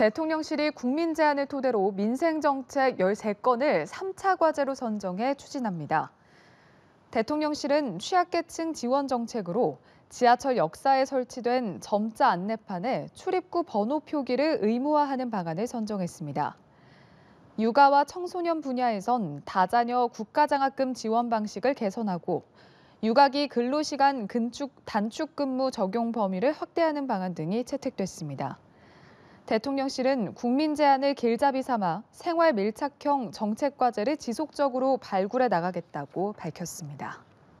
대통령실이 국민 제안을 토대로 민생정책 13건을 3차 과제로 선정해 추진합니다. 대통령실은 취약계층 지원 정책으로 지하철 역사에 설치된 점자 안내판에 출입구 번호 표기를 의무화하는 방안을 선정했습니다. 육아와 청소년 분야에선 다자녀 국가장학금 지원 방식을 개선하고 육아기 근로시간 근축 단축 근무 적용 범위를 확대하는 방안 등이 채택됐습니다. 대통령실은 국민 제안을 길잡이 삼아 생활 밀착형 정책 과제를 지속적으로 발굴해 나가겠다고 밝혔습니다.